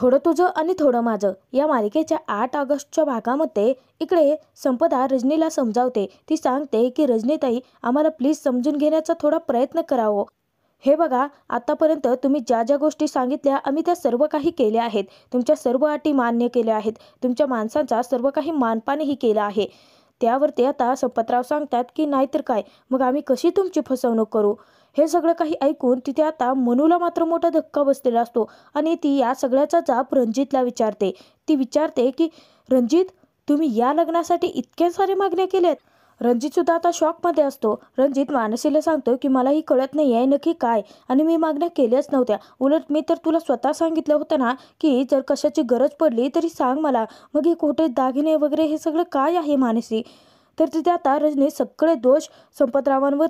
थोडं तुझं आणि थोडं माझं या मालिकेच्या आठ ऑगस्टच्या भागामध्ये इकडे संपदा रजनीला समजावते ती सांगते की रजनीताई आम्हाला प्लीज समजून घेण्याचा थोडा प्रयत्न करावं हे बघा आतापर्यंत तुम्ही ज्या ज्या गोष्टी सांगितल्या आम्ही त्या सर्व काही केल्या आहेत तुमच्या सर्व अटी मान्य केल्या आहेत तुमच्या माणसांचा सर्व काही मानपानही केला आहे त्यावरती आता संपतराव सांगतात की नाहीतर काय मग आम्ही कशी तुमची फसवणूक करू हे सगळं काही ऐकून तिथे आता मनूला मात्र मोठा धक्का बसलेला असतो आणि ती या सगळ्याचा जाप रणजितला विचारते ती विचारते की रणजित तुम्ही या लग्नासाठी इतक्या सारे मागण्या केल्यात रणजित सुद्धा आता शॉक मध्ये असतो रणजित मानसीला सांगतो की मला ही कळत नाही आहे नक्की काय आणि मी मागण्या केल्याच नव्हत्या उलट मी तर तुला स्वतः सांगितलं होतं ना की जर कशाची गरज पडली तरी सांग मला मग हे खोटे दागिने वगैरे हे सगळं काय आहे मानसी तर तिथे आता रजनी सगळे दोष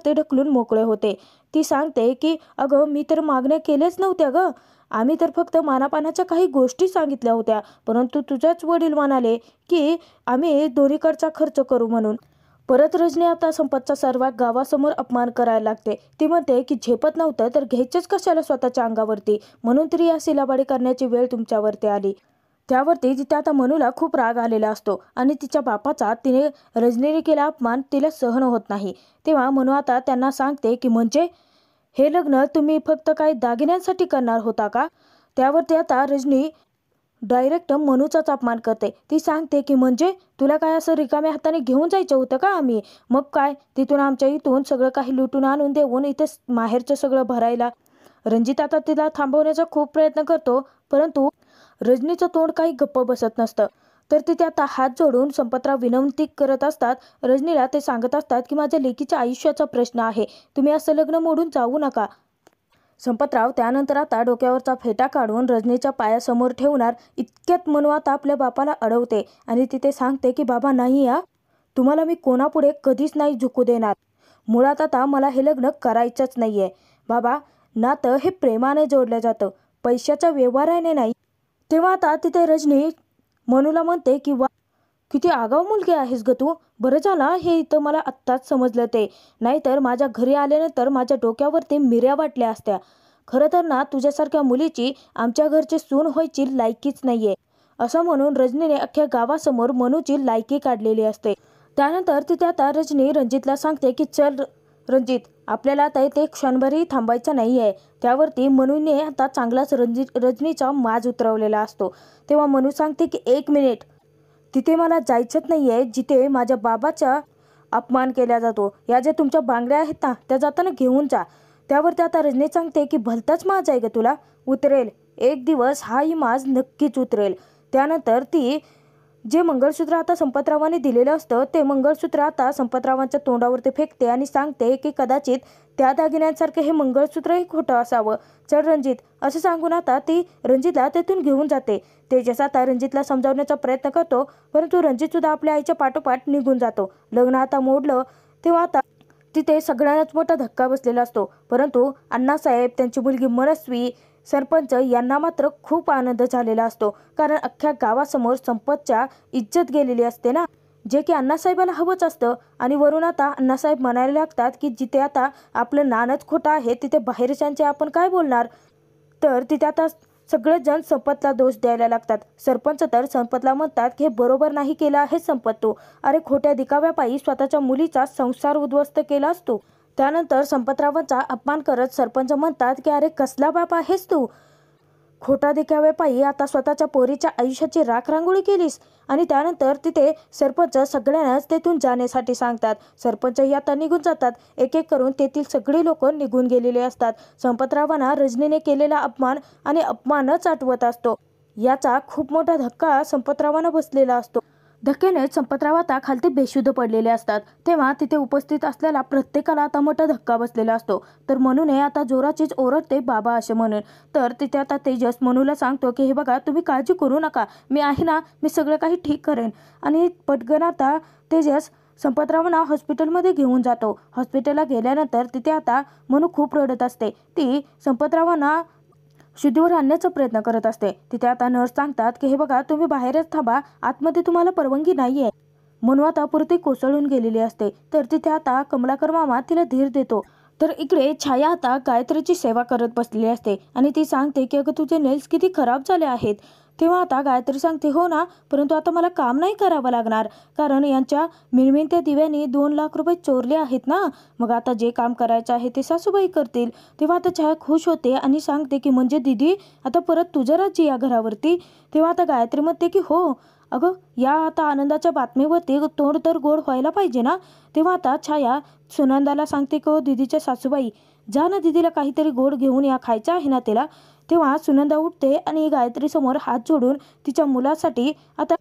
ते ढकलून मोकळे होते ती सांगते की अगं मी तर मागण्या केल्याच नव्हत्या ग आम्ही तर फक्त मानापानाच्या काही गोष्टी सांगितल्या होत्या परंतु तुझ्याच वडील म्हणाले की आम्ही दोन्हीकडचा खर्च करू म्हणून परत रजनी आता संपतचा सर्वात गावासमोर अपमान करायला लागते ती म्हणते की झेपत नव्हतं तर घ्यायचेच कशाला स्वतःच्या अंगावरती म्हणून तरी या सिलाबाडी करण्याची वेळ तुमच्यावरती आली त्यावरती तिथे आता मनूला खूप राग आलेला असतो आणि तिच्या बापाचा तिने रजनीने केला अपमान तिला सहन होत नाही तेव्हा मनू आता त्यांना सांगते की म्हणजे हे लग्न तुम्ही फक्त काही दागिन्यांसाठी करणार होता का त्यावरती आता रजनी डायरेक्ट मनूचाच अपमान करते ती सांगते की म्हणजे तुला काय असं रिकाम्या हाताने घेऊन जायचं होतं का आम्ही मग काय तिथून आमच्या इथून सगळं काही लुटून आणून देऊन इथे माहेरचं सगळं भरायला रंजित आता तिला थांबवण्याचा खूप प्रयत्न करतो परंतु रजनीचं तोंड काही गप्प बसत नसतं तर ते आता हात जोडून संपतराव विनंती करत असतात रजनीला ते सांगत असतात की माझ्या लेकीच्या आयुष्याचा प्रश्न आहे तुम्ही असं लग्न मोडून जाऊ नका संपतराव त्यानंतर आता डोक्यावरचा फेटा काढून रजनीच्या पायासमोर ठेवणार इतक्यात मनू आता आपल्या बापाला अडवते आणि तिथे सांगते की बाबा नाही या तुम्हाला मी कोणापुढे कधीच नाही झुकू देणार मुळात आता मला हे लग्न करायचंच नाही आहे बाबा नातं हे प्रेमाने जोडलं जातं पैशाच्या व्यवहाराने नाही तेव्हा आता तिथे रजनी मनूला म्हणते की वा किती आगाव मुलगी आहेस ग तू बरं झाला हे इथं मला आत्ताच समजलं ते नाहीतर माझ्या घरी आल्यानंतर माझ्या डोक्यावरती मिऱ्या वाटल्या असत्या खरं तर ना तुझ्यासारख्या मुलीची आमच्या घरचे सून व्हायची लायकीच नाहीये असं म्हणून रजनीने अख्ख्या गावासमोर मनूची लायकी काढलेली असते त्यानंतर तिथे आता रजनी रणजितला सांगते की चल रणजित आपल्याला आता ते क्षणभरही थांबायचं नाही आहे त्यावरती मनूने आता चांगलाच रंजी रजनीचा माज उतरवलेला असतो तेव्हा मनू सांगते की एक मिनिट तिथे मला जायचंच नाही आहे जिथे माझ्या बाबाचा अपमान केला जातो या ज्या तुमच्या बांगड्या आहेत ना त्या जाताना घेऊन जा त्यावरती आता रजनी सांगते की भलताच माज आहे ग तुला उतरेल एक दिवस हाही माज नक्कीच उतरेल त्यानंतर ती जे मंगळसूत्र आता संपतरावाने दिलेलं असतं ते मंगळसूत्र आता संपतरावांच्या तोंडावरती फेकते आणि सांगते की कदाचित त्या दागिन्यांसारखे हे मंगळसूत्रही खोटं असावं चल रणजित असं सांगून आता ती रणजितला तेथून घेऊन जाते तेजस आता रणजितला समजावण्याचा प्रयत्न करतो परंतु सुद्धा आपल्या आईच्या पाठोपाठ निघून जातो लग्न आता मोडलं तेव्हा आता तिथे सगळ्यांनाच मोठा धक्का बसलेला असतो परंतु अण्णासाहेब त्यांची मुलगी मनस्वी सरपंच यांना मात्र खूप आनंद झालेला असतो कारण अख्ख्या गावासमोर संपतच्या इज्जत गेलेली असते ना जे की अण्णासाहेबांना हवंच असतं आणि वरून आता अण्णासाहेब म्हणायला लागतात की जिथे आता आपलं नानच खोटं आहे तिथे बाहेरच्यांचे आपण काय बोलणार तर तिथे आता सगळेजण संपतला दोष द्यायला लागतात सरपंच तर संपतला म्हणतात की हे बरोबर नाही केलं आहे संपत तो अरे खोट्या दिकाव्यापायी स्वतःच्या मुलीचा संसार उद्ध्वस्त केला असतो त्यानंतर संपतरावांचा अपमान करत सरपंच म्हणतात की अरे कसला बाप आहेस तू खोटा देखावे पायी आता स्वतःच्या पोरीच्या आयुष्याची राख रांगोळी केलीस आणि त्यानंतर तिथे सरपंच सगळ्यांनाच तेथून जाण्यासाठी सांगतात सरपंचही आता निघून जातात एक एक करून तेथील सगळी लोक निघून गेलेले असतात संपतरावांना रजनीने केलेला अपमान आणि अपमानच आठवत असतो याचा खूप मोठा धक्का संपतरावांना बसलेला असतो धक्क्याने संपतराव आता खालती बेशुद्ध पडलेले असतात तेव्हा तिथे उपस्थित असलेला प्रत्येकाला आता मोठा धक्का बसलेला असतो तर मनूने आता जोराचीच ओरडते बाबा असे म्हणून तर तिथे आता तेजस मनूला सांगतो की हे बघा तुम्ही काळजी करू नका मी आहे ना मी सगळं काही ठीक करेन आणि पटकन आता तेजस संपतरावांना हॉस्पिटलमध्ये घेऊन जातो हॉस्पिटलला गेल्यानंतर तिथे आता मनू खूप रडत असते ती संपतरावांना शुद्धीवर आणण्याचा प्रयत्न करत असते तिथे आता नर्स सांगतात की हे बघा तुम्ही बाहेरच थांबा आतमध्ये तुम्हाला परवानगी नाहीये म्हणून आता पुरती कोसळून गेलेली असते तर तिथे आता कमलाकर मामा तिला धीर देतो तर इकडे छाया आता गायत्रीची सेवा करत बसलेली असते आणि ती सांगते की अगं तुझे नेल्स किती खराब झाले आहेत तेव्हा आता गायत्री सांगते हो ना परंतु आता मला काम नाही करावं लागणार कारण यांच्या मिळमिणत्या दिव्याने दोन लाख रुपये चोरले आहेत ना मग आता जे काम करायचं आहे ते सासूबाई करतील तेव्हा आता छाया खुश होते आणि सांगते की म्हणजे दिदी आता परत तुझ्या राज्य या घरावरती तेव्हा आता गायत्री म्हणते की हो अगं या आता आनंदाच्या बातमीवरती तोंड तर गोड व्हायला पाहिजे ना तेव्हा आता छाया सुनंदाला सांगते को दिदीच्या सासूबाई जा ना दिदीला काहीतरी गोड घेऊन या खायचा आहे ना तिला तेव्हा सुनंदा उठते आणि गायत्रीसमोर हात जोडून तिच्या मुलासाठी आता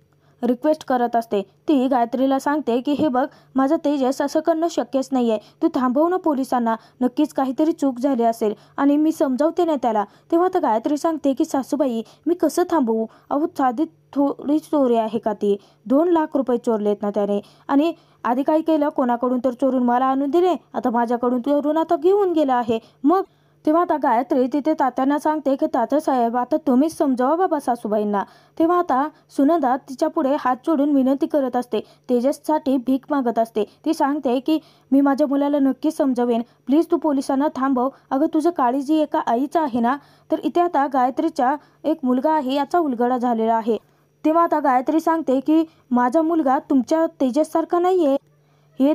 रिक्वेस्ट करत असते ती गायत्रीला सांगते की हे बघ माझं तेजस असं करणं शक्यच नाही आहे तू थांबव ना पोलिसांना नक्कीच काहीतरी चूक झाली असेल आणि मी समजावते ना त्याला तेव्हा तर गायत्री सांगते की सासूबाई मी कसं थांबवू अहो साधी थोडी चोरी आहे का ती दोन लाख रुपये चोरलेत ना त्याने आणि आधी काय केलं कोणाकडून तर चोरून मला आणून दिले आता माझ्याकडून चोरून आता घेऊन गेला आहे मग तेव्हा आता गायत्री तिथे तात्यांना सांगते की साहेब आता तुम्हीच समजावा बाबा सासूबाईंना तेव्हा आता सुनंदा तिच्या पुढे हात जोडून विनंती करत असते तेजससाठी भीक मागत असते ती सांगते की मी माझ्या मुलाला नक्की समजवेन प्लीज तू पोलिसांना थांबव अगं तुझं काळीजी एका आईचं आहे ना तर इथे आता गायत्रीचा एक मुलगा आहे याचा उलगडा झालेला आहे तेव्हा आता गायत्री सांगते की माझा मुलगा तुमच्या तेजस नाही आहे हे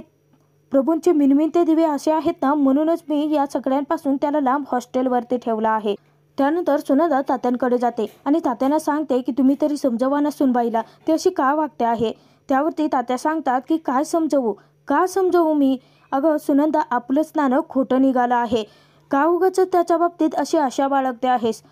प्रभूंचे मिनमिनते दिवे असे आहेत ना म्हणूनच मी या सगळ्यांपासून त्याला लांब हॉस्टेलवरती ठेवला आहे त्यानंतर सुनंदा तात्यांकडे जाते आणि तात्यांना सांगते की तुम्ही तरी समजवा ना सुनबाईला ती अशी का वागते आहे त्यावरती तात्या सांगतात की काय समजवू का समजवू मी अगं सुनंदा आपलं स्नानं खोटं निघालं आहे का उगाच त्याच्या बाबतीत अशी आशा बाळगते आहेस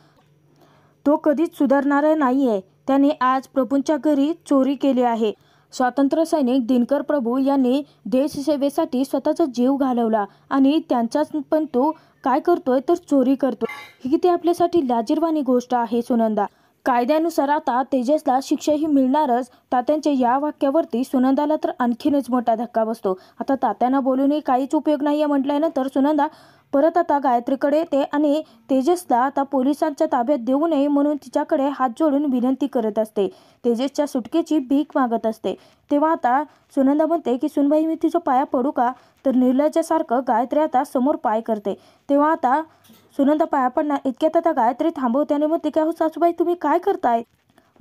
तो कधीच सुधारणारा नाही आहे त्याने आज प्रभूंच्या घरी चोरी केली आहे स्वातंत्र्यसैनिक दिनकर प्रभू यांनी देशसेवेसाठी स्वतःचा जीव घालवला आणि त्यांचा पण तो काय करतोय तर चोरी करतोय ही किती आपल्यासाठी लाजीरवाणी गोष्ट आहे सुनंदा कायद्यानुसार आता तेजसला शिक्षाही मिळणारच तात्यांच्या या वाक्यावरती सुनंदाला तर आणखीनच मोठा धक्का बसतो आता तात्यांना बोलूनही काहीच उपयोग नाही आहे म्हटल्यानंतर सुनंदा परत आता गायत्रीकडे येते आणि तेजसला आता पोलिसांच्या ताब्यात देऊ नये म्हणून तिच्याकडे हात जोडून विनंती करत असते तेजसच्या सुटकेची भीक मागत असते तेव्हा आता सुनंदा म्हणते की सुनबाई मी तिचा पाया पडू का तर निर्लयाच्यासारखं गायत्री आता समोर पाय करते तेव्हा आता सुनंदा पाया पडणार इतक्यात आता गायत्री थांबवते आणि म्हणते की अहो सासूबाई तुम्ही काय करताय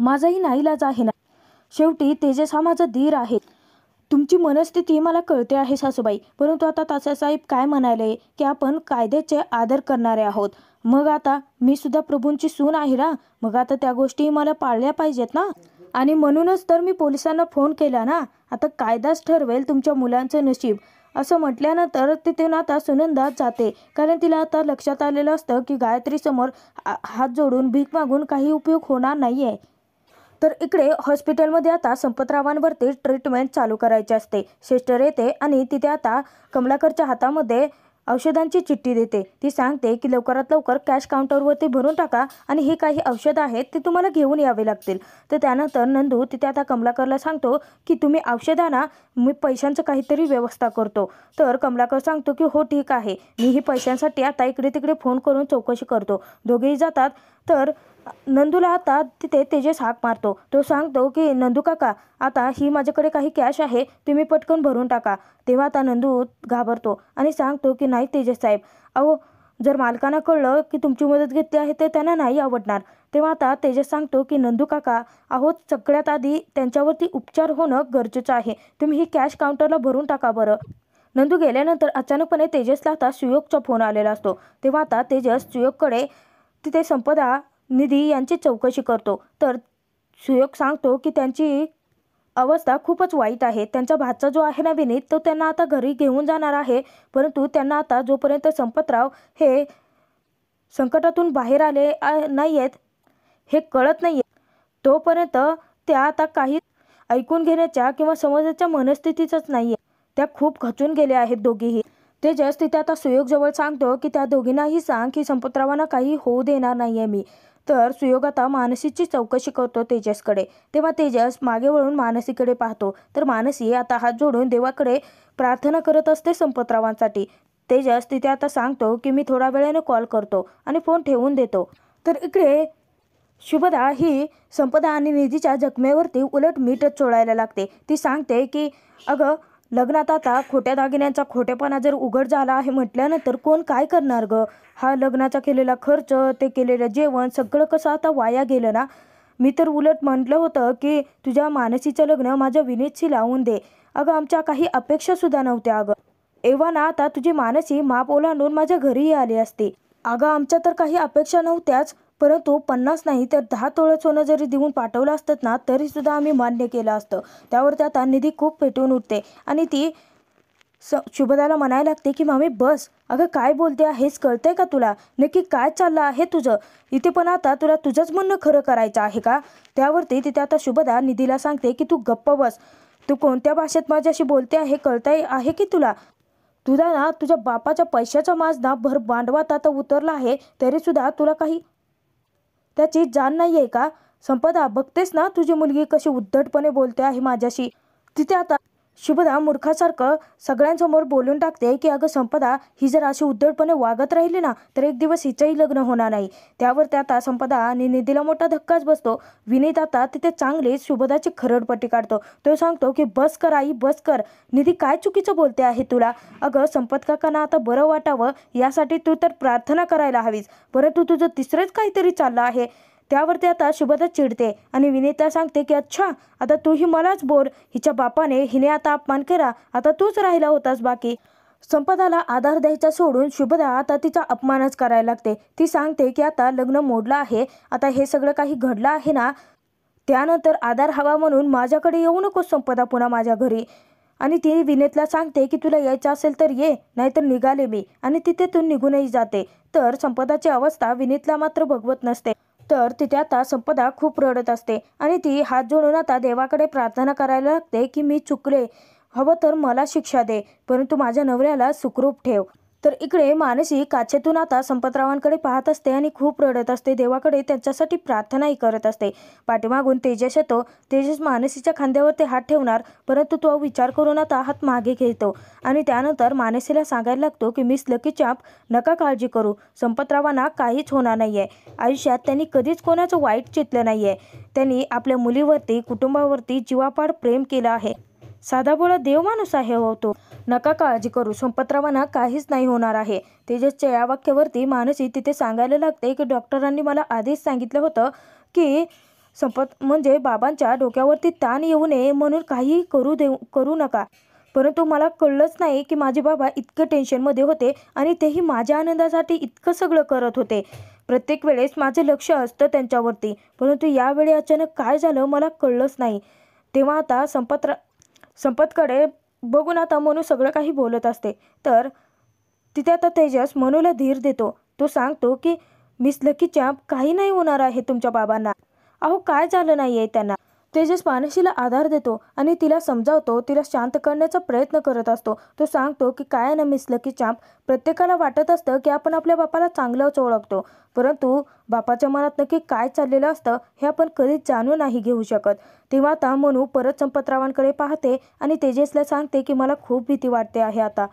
माझाही नाईलाज आहे ना शेवटी तेजस हा माझा धीर आहे तुमची मनस्थिती मला कळते आहे सासूबाई परंतु आता तासासाहेब काय म्हणाले की आपण कायद्याचे आदर करणारे आहोत मग आता मी सुद्धा प्रभूंची सून आहे ना मग आता त्या गोष्टी मला पाळल्या पाहिजेत ना आणि म्हणूनच तर मी पोलिसांना फोन केला ना आता कायदाच ठरवेल तुमच्या मुलांचं नशीब असं म्हटल्यानंतर तिथून आता सुनंदा जाते कारण तिला आता लक्षात आलेलं असतं की गायत्री समोर हात जोडून भीक मागून काही उपयोग होणार नाहीये तर इकडे हॉस्पिटलमध्ये आता संपतरावांवरती ट्रीटमेंट चालू करायची असते सिस्टर येते आणि तिथे आता कमलाकरच्या हातामध्ये औषधांची चिठ्ठी देते ती सांगते की लवकरात लवकर कॅश काउंटरवरती भरून टाका आणि हे काही औषधं आहेत ते तुम्हाला घेऊन यावे लागतील तर त्यानंतर नंदू तिथे आता कमलाकरला सांगतो की तुम्ही औषधांना मी पैशांचं काहीतरी व्यवस्था करतो तर कमलाकर सांगतो की हो ठीक आहे मी ही पैशांसाठी आता इकडे तिकडे फोन करून चौकशी करतो दोघेही जातात तर नंदूला आता तिथे तेजस हाक मारतो तो सांगतो की नंदू काका आता ही माझ्याकडे काही कॅश आहे तुम्ही पटकन भरून टाका तेव्हा आता नंदू घाबरतो आणि सांगतो की नाही तेजस साहेब अहो जर मालकांना कळलं की तुमची मदत घेतली आहे ते त्यांना नाही आवडणार तेव्हा आता तेजस सांगतो की नंदू काका आहोत सगळ्यात आधी त्यांच्यावरती उपचार होणं गरजेचं आहे तुम्ही ही कॅश काउंटरला भरून टाका बरं नंदू गेल्यानंतर अचानकपणे तेजसला आता सुयोगचा फोन आलेला असतो तेव्हा आता तेजस सुयोगकडे तिथे संपदा निधी यांची चौकशी करतो तर सुयोग सांगतो की त्यांची अवस्था खूपच वाईट आहे त्यांचा भाचा जो आहे ना विनीत तो त्यांना आता घरी घेऊन जाणार आहे परंतु त्यांना आता जोपर्यंत संपतराव हे संकटातून बाहेर आले नाही आहेत हे कळत नाही तोपर्यंत त्या आता काही ऐकून घेण्याच्या किंवा समजण्याच्या मनस्थितीचंच नाही त्या खूप खचून गेल्या आहेत दोघीही तेजस तिथे आता सुयोग जवळ सांगतो की त्या दोघींनाही सांग की संपतरावांना काही होऊ देणार नाही मी तर सुयोग आता मानसीची चौकशी करतो तेजसकडे तेव्हा तेजस मागे वळून मानसीकडे पाहतो तर मानसी आता हात जोडून देवाकडे प्रार्थना करत असते संपतरावांसाठी तेजस तिथे आता सांगतो की मी थोडा वेळाने कॉल करतो आणि फोन ठेवून देतो तर इकडे शुभदा ही संपदा आणि निधीच्या जखमेवरती उलट मीठच चोळायला लागते ती सांगते की अगं लग्नात आता खोट्या दागिन्यांचा खोटेपणा जर उघड झाला आहे म्हटल्यानंतर कोण काय करणार ग हा लग्नाचा केलेला खर्च ते केलेलं जेवण सगळं कसं आता वाया गेलं ना मी तर उलट म्हटलं होतं की तुझ्या मानसीचं लग्न माझ्या विनीतशी लावून दे अगं आमच्या काही अपेक्षासुद्धा नव्हत्या अगं एव्हा ना आता तुझी मानसी माप ओलांडून माझ्या घरीही आली असते अगं आमच्या तर काही अपेक्षा नव्हत्याच परंतु पन्नास नाही तर दहा तोळं सोनं जरी देऊन पाठवलं असतात ना तरीसुद्धा आम्ही मान्य केलं असतं त्यावर त्या आता निधी खूप पेटवून उठते आणि ती स शुभदाला म्हणायला लागते की मामी बस अगं काय बोलते हेच कळतंय का तुला नक्की काय चाललं आहे तुझं इथे पण आता तुला तुझंच म्हणणं खरं करायचं आहे का त्यावरती तिथे आता शुभदा निधीला सांगते की तू गप्प बस तू कोणत्या भाषेत माझ्याशी बोलते आहे कळतंय आहे की तुला तुझा ना तुझ्या बापाच्या पैशाचा माझ ना भर बांडवात आता उतरला आहे तरीसुद्धा तुला काही त्याची जाण नाही आहे का संपदा बघतेस ना तुझी मुलगी कशी उद्धटपणे बोलते आहे माझ्याशी तिथे आता शुभदा मूर्खासारखं सगळ्यांसमोर बोलून टाकते की अगं संपदा ही जर अशी उद्धटपणे वागत राहिली ना तर एक दिवस हिचंही लग्न होणार नाही त्यावर त्या आता संपदा आणि निधीला मोठा धक्काच बसतो विनीत आता तिथे चांगलीच शुभदाची खरडपट्टी काढतो तो सांगतो की बस कर आई बस कर निधी काय चुकीचं बोलते आहे तुला अगं संपत काकांना आता बरं वाटावं यासाठी तू तर प्रार्थना करायला हवीस परंतु तुझं तिसरंच काहीतरी चाललं आहे त्यावरती आता शुभदा चिडते आणि विनीता सांगते की अच्छा आता तूही मलाच बोर हिच्या बापाने हिने आता अपमान केला आता तूच राहिला होतास बाकी संपदाला आधार द्यायचा सोडून शुभदा आता तिचा अपमानच करायला लागते ती सांगते की आता लग्न मोडलं आहे आता हे सगळं काही घडलं आहे ना त्यानंतर आधार हवा म्हणून माझ्याकडे येऊ नकोस संपदा पुन्हा माझ्या घरी आणि ती विनेतला सांगते की तुला यायचं असेल तर ये नाहीतर निघाले मी आणि तिथे तू निघूनही जाते तर संपदाची अवस्था विनीतला मात्र भगवत नसते तर तिथे आता संपदा खूप रडत असते आणि ती हात जोडून आता देवाकडे प्रार्थना करायला लागते की मी चुकले हवं तर मला शिक्षा दे परंतु माझ्या नवऱ्याला सुखरूप ठेव तर इकडे मानसी काचेतून आता संपतरावांकडे पाहत असते आणि खूप रडत असते देवाकडे त्यांच्यासाठी प्रार्थनाही करत असते पाठीमागून तेजस येतो तेजस मानसीच्या खांद्यावर ते हात ठेवणार परंतु तो विचार करून आता हात मागे घेतो आणि त्यानंतर मानसीला सांगायला लागतो की मिस लकी चॅप नका काळजी करू संपतरावांना काहीच होणार नाही आहे आयुष्यात त्यांनी कधीच कोणाचं वाईट चितलं नाही आहे त्यांनी आपल्या मुलीवरती कुटुंबावरती जीवापाड प्रेम केलं आहे साधा बोला देव माणूस आहे हो तो नका काळजी करू संपतरावांना काहीच नाही होणार आहे तेजसच्या या वाक्यावरती मानसी तिथे सांगायला लागते की डॉक्टरांनी मला आधीच सांगितलं होतं की संपत म्हणजे बाबांच्या डोक्यावरती ताण येऊ नये म्हणून काही करू देऊ करू नका परंतु मला कळलंच नाही की माझे बाबा इतकं टेन्शनमध्ये होते आणि तेही माझ्या आनंदासाठी इतकं सगळं करत होते प्रत्येक वेळेस माझं लक्ष असतं त्यांच्यावरती परंतु यावेळी अचानक काय झालं मला कळलंच नाही तेव्हा आता संपतरा संपतकडे बघून आता मनू सगळं काही बोलत असते तर तिथे आता तेजस मनूला धीर देतो तो सांगतो की मिस लकीच्या काही नाही होणार आहे तुमच्या बाबांना अहो काय झालं नाही आहे त्यांना तेजस मानशीला आधार देतो आणि तिला समजावतो तिला शांत करण्याचा प्रयत्न करत असतो तो सांगतो की काय ना मिसलं की चांप प्रत्येकाला वाटत असतं की आपण आपल्या बापाला चांगलंच ओळखतो परंतु बापाच्या मनात नक्की काय चाललेलं असतं हे आपण कधीच जाणून नाही घेऊ शकत तेव्हा आता मनू परत संपतरावांकडे पाहते आणि तेजसला सांगते की मला खूप भीती वाटते आहे आता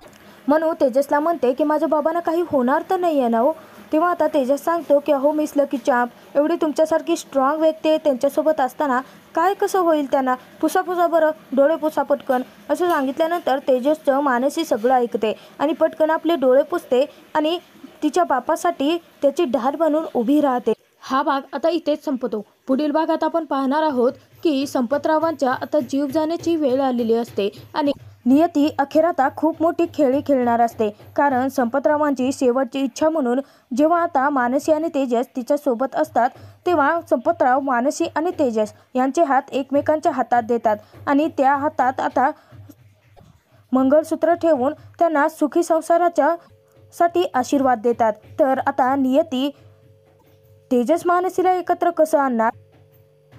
मनू तेजसला म्हणते की माझ्या बाबांना काही होणार तर नाही आहे ना हो तेव्हा आता तेजस सांगतो की अहो मिस लकी चाप एवढी तुमच्यासारखी स्ट्रॉंग व्यक्ती त्यांच्यासोबत असताना काय कसं होईल त्यांना पुसा पुसा बरं डोळे पुसा पटकन असं सांगितल्यानंतर तेजसचं मानसी सगळं ऐकते आणि पटकन आपले डोळे पुसते आणि तिच्या बापासाठी त्याची ढार बनून उभी राहते हा भाग आता इथेच संपतो पुढील भागात आपण पाहणार आहोत की संपतरावांच्या आता जीव जाण्याची वेळ आलेली असते आणि नियती अखेर आता खूप मोठी खेळी खेळणार असते कारण संपतरावांची शेवटची इच्छा म्हणून जेव्हा आता मानसी आणि तेजस तिच्यासोबत असतात तेव्हा संपतराव मानसी आणि तेजस यांचे हात एकमेकांच्या हातात देतात आणि त्या हातात आता मंगळसूत्र ठेवून त्यांना सुखी संसाराच्या साठी आशीर्वाद देतात तर आता नियती तेजस मानसीला एकत्र कसं आणणार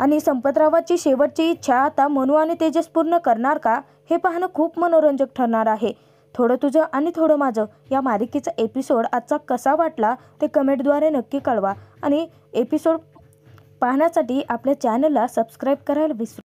आणि संपतरावाची शेवटची इच्छा आता मनू आणि तेजस पूर्ण करणार का हे पाहणं खूप मनोरंजक ठरणार आहे थोडं तुझं आणि थोडं माझं या मालिकेचा एपिसोड आजचा कसा वाटला ते कमेंटद्वारे नक्की कळवा आणि एपिसोड पाहण्यासाठी आपल्या चॅनलला सबस्क्राईब करायला विसरू